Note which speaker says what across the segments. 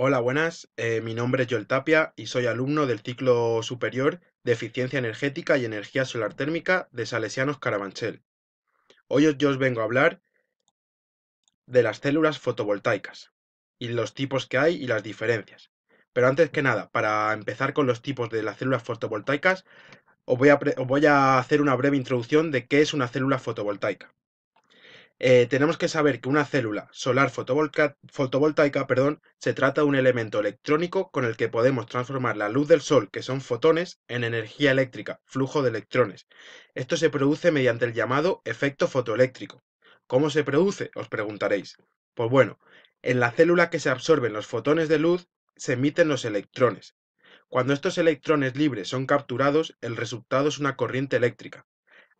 Speaker 1: Hola, buenas. Eh, mi nombre es Joel Tapia y soy alumno del ciclo superior de Eficiencia Energética y Energía Solar Térmica de Salesianos Carabanchel. Hoy yo os vengo a hablar de las células fotovoltaicas y los tipos que hay y las diferencias. Pero antes que nada, para empezar con los tipos de las células fotovoltaicas, voy a, os voy a hacer una breve introducción de qué es una célula fotovoltaica. Eh, tenemos que saber que una célula solar fotovoltaica perdón, se trata de un elemento electrónico con el que podemos transformar la luz del sol, que son fotones, en energía eléctrica, flujo de electrones. Esto se produce mediante el llamado efecto fotoeléctrico. ¿Cómo se produce? Os preguntaréis. Pues bueno, en la célula que se absorben los fotones de luz se emiten los electrones. Cuando estos electrones libres son capturados, el resultado es una corriente eléctrica.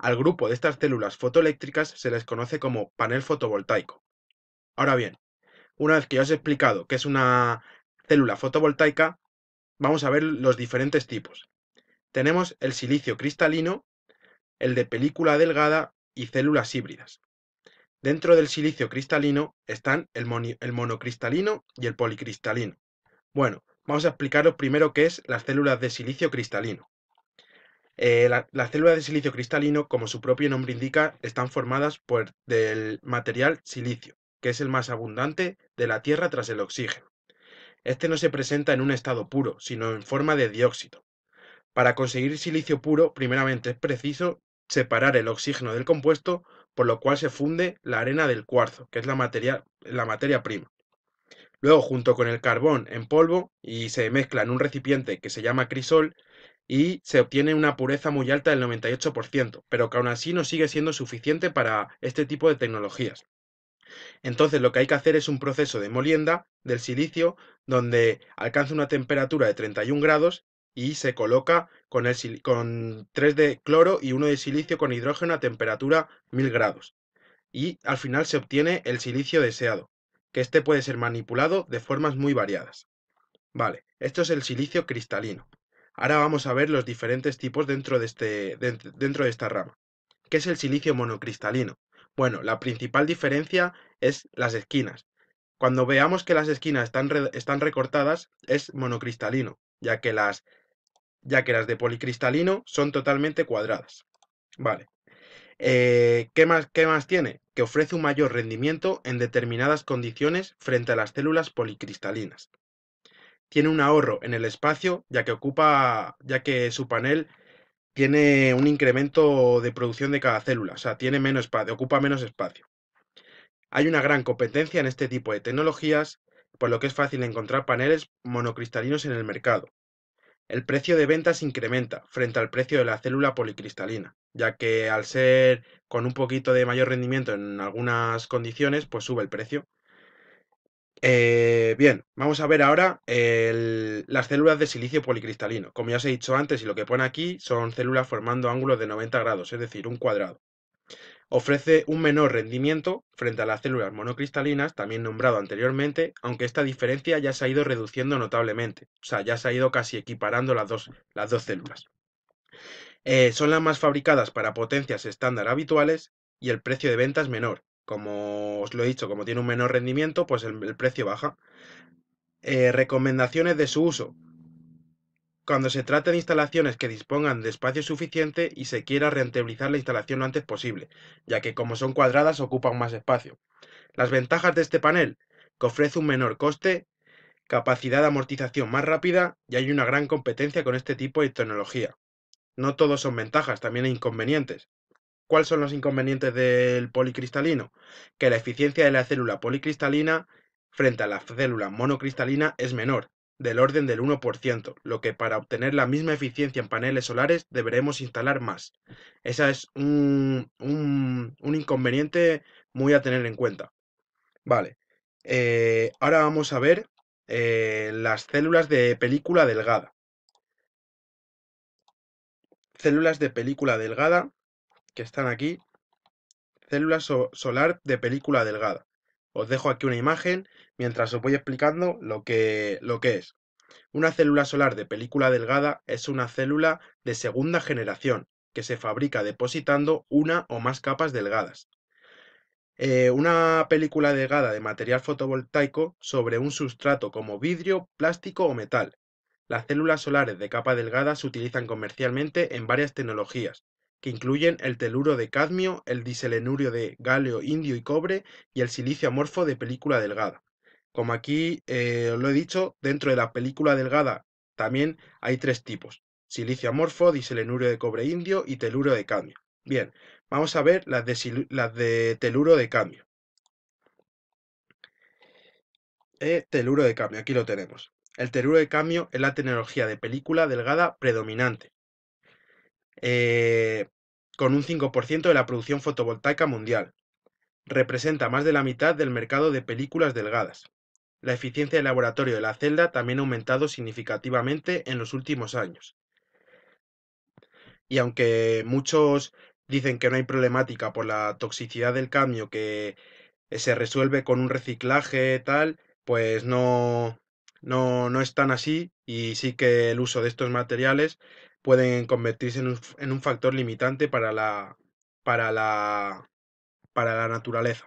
Speaker 1: Al grupo de estas células fotoeléctricas se les conoce como panel fotovoltaico. Ahora bien, una vez que ya os he explicado qué es una célula fotovoltaica, vamos a ver los diferentes tipos. Tenemos el silicio cristalino, el de película delgada y células híbridas. Dentro del silicio cristalino están el, el, monocristalino y el policristalino. Bueno, vamos a explicaros primero qué es las células de silicio cristalino. Eh, las células de silicio cristalino, como su propio nombre indica, están formadas por el material silicio, que es el más abundante de la Tierra tras el oxígeno. Este no se presenta en un estado puro, sino en forma de dióxido. Para conseguir silicio puro, primeramente es preciso separar el oxígeno del compuesto, por lo cual se funde la arena del cuarzo, que es la la materia prima. Luego, junto con el carbón en polvo y se mezcla en un recipiente que se llama crisol, y se obtiene una pureza muy alta del 98%, pero que aún así no sigue siendo suficiente para este tipo de tecnologías. Entonces lo que hay que hacer es un proceso de molienda del silicio donde alcanza una temperatura de 31 grados y se coloca con, 3 de cloro y 1 de silicio con hidrógeno a temperatura 1000 grados. Y al final se obtiene el silicio deseado, que este puede ser manipulado de formas muy variadas. Vale, esto es el silicio cristalino. Ahora vamos a ver los diferentes tipos dentro de, este, esta rama, ¿Qué es el silicio monocristalino. Bueno, la principal diferencia es las esquinas. Cuando veamos que las esquinas están, recortadas, es monocristalino, ya que, las, ya que las de policristalino son totalmente cuadradas. Vale. Eh, ¿Qué más tiene? Que ofrece un mayor rendimiento en determinadas condiciones frente a las células policristalinas tiene un ahorro en el espacio, ya que ocupa, ya que su panel tiene un incremento de producción de cada célula, o sea, tiene menos ocupa menos espacio. Hay una gran competencia en este tipo de tecnologías, por lo que es fácil encontrar paneles monocristalinos en el mercado. El precio de venta se incrementa frente al precio de la célula policristalina, ya que al ser con un poquito de mayor rendimiento en algunas condiciones, pues sube el precio. Eh, bien, vamos a ver ahora las células de silicio policristalino. Como ya os he dicho antes y lo que pone aquí son células formando ángulos de 90 grados, es decir, un cuadrado. Ofrece un menor rendimiento frente a las células monocristalinas, también nombrado anteriormente, aunque esta diferencia ya se ha ido reduciendo notablemente, o sea, ya se ha ido casi equiparando las dos, las dos células. Eh, son las más fabricadas para potencias estándar habituales y el precio de venta es menor, como os lo he dicho, como tiene un menor rendimiento, pues el, precio baja. Eh, recomendaciones de su uso. Cuando se trate de instalaciones que dispongan de espacio suficiente y se quiera rentabilizar la instalación lo antes posible, ya que como son cuadradas ocupan más espacio. Las ventajas de este panel, que ofrece un menor coste, capacidad de amortización más rápida y hay una gran competencia con este tipo de tecnología. No todos son ventajas, también hay inconvenientes. ¿Cuáles son los inconvenientes del policristalino? Que la eficiencia de la célula policristalina frente a la célula monocristalina es menor, del orden del 1%, lo que para obtener la misma eficiencia en paneles solares deberemos instalar más. Ese es un, inconveniente muy a tener en cuenta. Vale, eh, ahora vamos a ver eh, las células de película delgada. Células de película delgada que están aquí, células solar de película delgada. Os dejo aquí una imagen mientras os voy explicando lo que, lo que es. Una célula solar de película delgada es una célula de segunda generación que se fabrica depositando una o más capas delgadas. Eh, una película delgada de material fotovoltaico sobre un sustrato como vidrio, plástico o metal. Las células solares de capa delgada se utilizan comercialmente en varias tecnologías, que incluyen el teluro de cadmio, el diselenurio de galeo, indio y cobre y el silicio amorfo de película delgada. Como aquí os eh, lo he dicho, dentro de la película delgada también hay tres tipos, silicio amorfo, diselenurio de cobre indio y teluro de cadmio. Bien, vamos a ver las de, teluro de cadmio. Eh, teluro de cadmio, aquí lo tenemos. El teluro de cadmio es la tecnología de película delgada predominante, eh, con un 5% de la producción fotovoltaica mundial. Representa más de la mitad del mercado de películas delgadas. La eficiencia de laboratorio de la celda también ha aumentado significativamente en los últimos años. Y aunque muchos dicen que no hay problemática por la toxicidad del cambio, que eh, se resuelve con un reciclaje tal, pues no, no, no es tan así y sí que el uso de estos materiales pueden convertirse en un, factor limitante para la, para, la, para la naturaleza.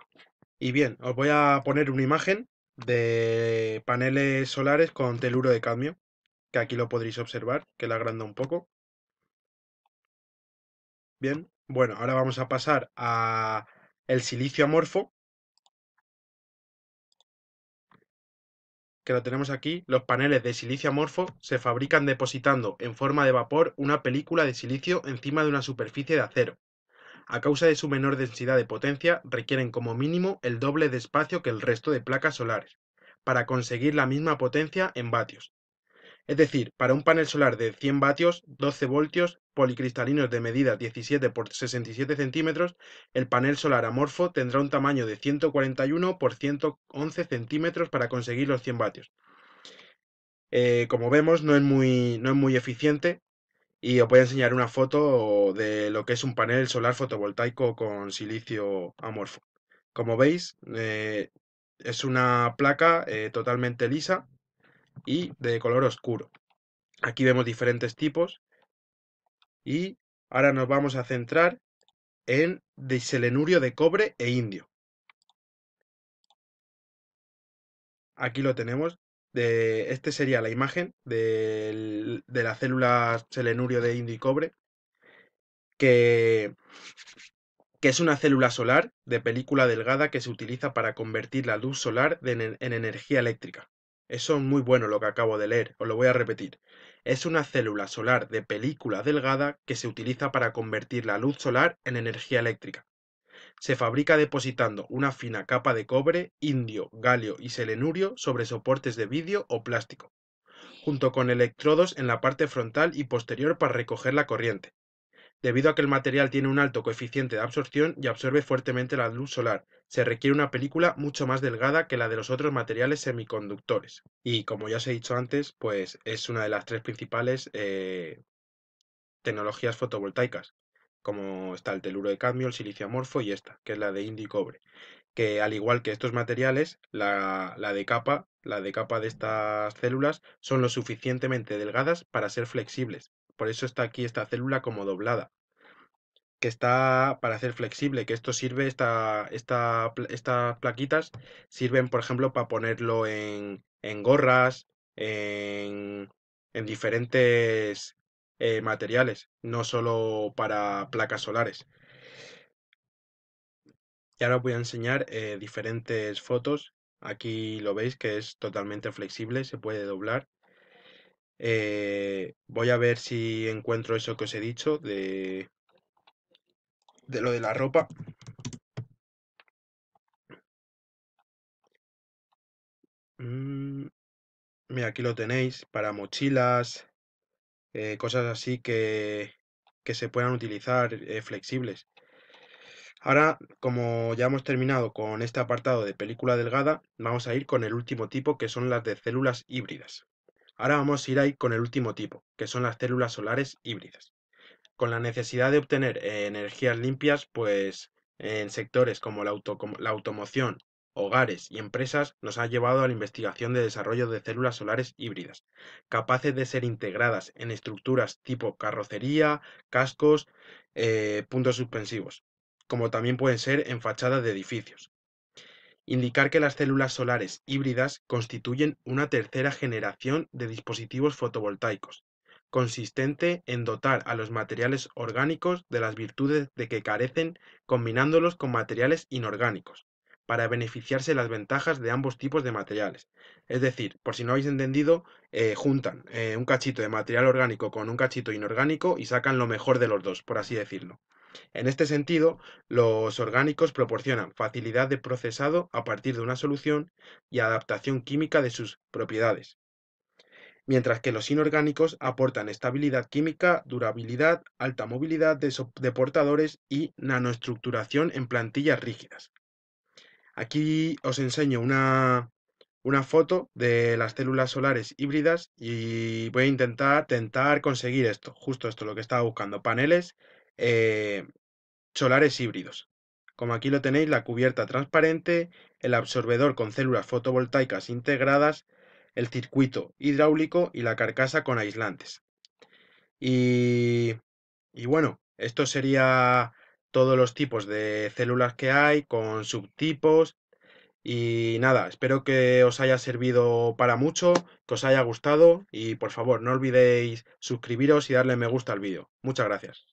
Speaker 1: Y bien, os voy a poner una imagen de paneles solares con teluro de cadmio, que aquí lo podréis observar, que la agranda un poco. Bien, bueno, ahora vamos a pasar a el silicio amorfo, que lo tenemos aquí, los paneles de silicio amorfo se fabrican depositando en forma de vapor una película de silicio encima de una superficie de acero. A causa de su menor densidad de potencia, requieren como mínimo el doble de espacio que el resto de placas solares, para conseguir la misma potencia en vatios, es decir, para un panel solar de 100 vatios, 12 voltios, policristalinos de medida 17 por 67 centímetros, el panel solar amorfo tendrá un tamaño de 141 por 111 centímetros para conseguir los 100 vatios. Eh, como vemos, no es, muy, no es muy eficiente y os voy a enseñar una foto de lo que es un panel solar fotovoltaico con silicio amorfo. Como veis, eh, es una placa eh, totalmente lisa y de color oscuro. Aquí vemos diferentes tipos y ahora nos vamos a centrar en selenurio de cobre e indio. Aquí lo tenemos. De, este sería la imagen de, la célula selenurio de indio y cobre, que, es una célula solar de película delgada que se utiliza para convertir la luz solar en energía eléctrica. Eso es muy bueno lo que acabo de leer, os lo voy a repetir. Es una célula solar de película delgada que se utiliza para convertir la luz solar en energía eléctrica. Se fabrica depositando una fina capa de cobre, indio, galio y selenurio sobre soportes de vidrio o plástico, junto con electrodos en la parte frontal y posterior para recoger la corriente. Debido a que el material tiene un alto coeficiente de absorción y absorbe fuertemente la luz solar, se requiere una película mucho más delgada que la de los otros materiales semiconductores. Y como ya os he dicho antes, pues es una de las tres principales eh, tecnologías fotovoltaicas, como está el teluro de cadmio, el silicio amorfo y esta, que es la de indio y cobre. Que al igual que estos materiales, la de capa, la de capa de estas células son lo suficientemente delgadas para ser flexibles por eso está aquí esta célula como doblada, que está para hacer flexible, que esto sirve, estas plaquitas sirven, por ejemplo, para ponerlo en, gorras, en, diferentes eh, materiales, no solo para placas solares. Y ahora os voy a enseñar eh, diferentes fotos. Aquí lo veis que es totalmente flexible, se puede doblar eh, voy a ver si encuentro eso que os he dicho de,
Speaker 2: de lo de la ropa.
Speaker 1: Mm, mira, aquí lo tenéis para mochilas, eh, cosas así que, que, se puedan utilizar eh, flexibles. Ahora, como ya hemos terminado con este apartado de película delgada, vamos a ir con el último tipo que son las de células híbridas. Ahora vamos a ir ahí con el último tipo, que son las células solares híbridas. Con la necesidad de obtener eh, energías limpias, pues en sectores como la, automoción, hogares y empresas nos ha llevado a la investigación de desarrollo de células solares híbridas, capaces de ser integradas en estructuras tipo carrocería, cascos, eh, puntos suspensivos, como también pueden ser en fachadas de edificios indicar que las células solares híbridas constituyen una tercera generación de dispositivos fotovoltaicos, consistente en dotar a los materiales orgánicos de las virtudes de que carecen combinándolos con materiales inorgánicos, para beneficiarse de las ventajas de ambos tipos de materiales. Es decir, por si no habéis entendido, eh, juntan eh, un cachito de material orgánico con un cachito inorgánico y sacan lo mejor de los dos, por así decirlo. En este sentido, los orgánicos proporcionan facilidad de procesado a partir de una solución y adaptación química de sus propiedades, mientras que los inorgánicos aportan estabilidad química, durabilidad, alta movilidad de, de portadores y nanoestructuración en plantillas rígidas. Aquí os enseño una, foto de las células solares híbridas y voy a intentar, intentar conseguir esto, justo esto, lo que estaba buscando, paneles eh, solares híbridos. Como aquí lo tenéis, la cubierta transparente, el absorbedor con células fotovoltaicas integradas, el circuito hidráulico y la carcasa con aislantes. y bueno, esto sería todos los tipos de células que hay, con subtipos. Y nada, espero que os haya servido para mucho, que os haya gustado y por favor no olvidéis suscribiros y darle me gusta al vídeo. Muchas gracias.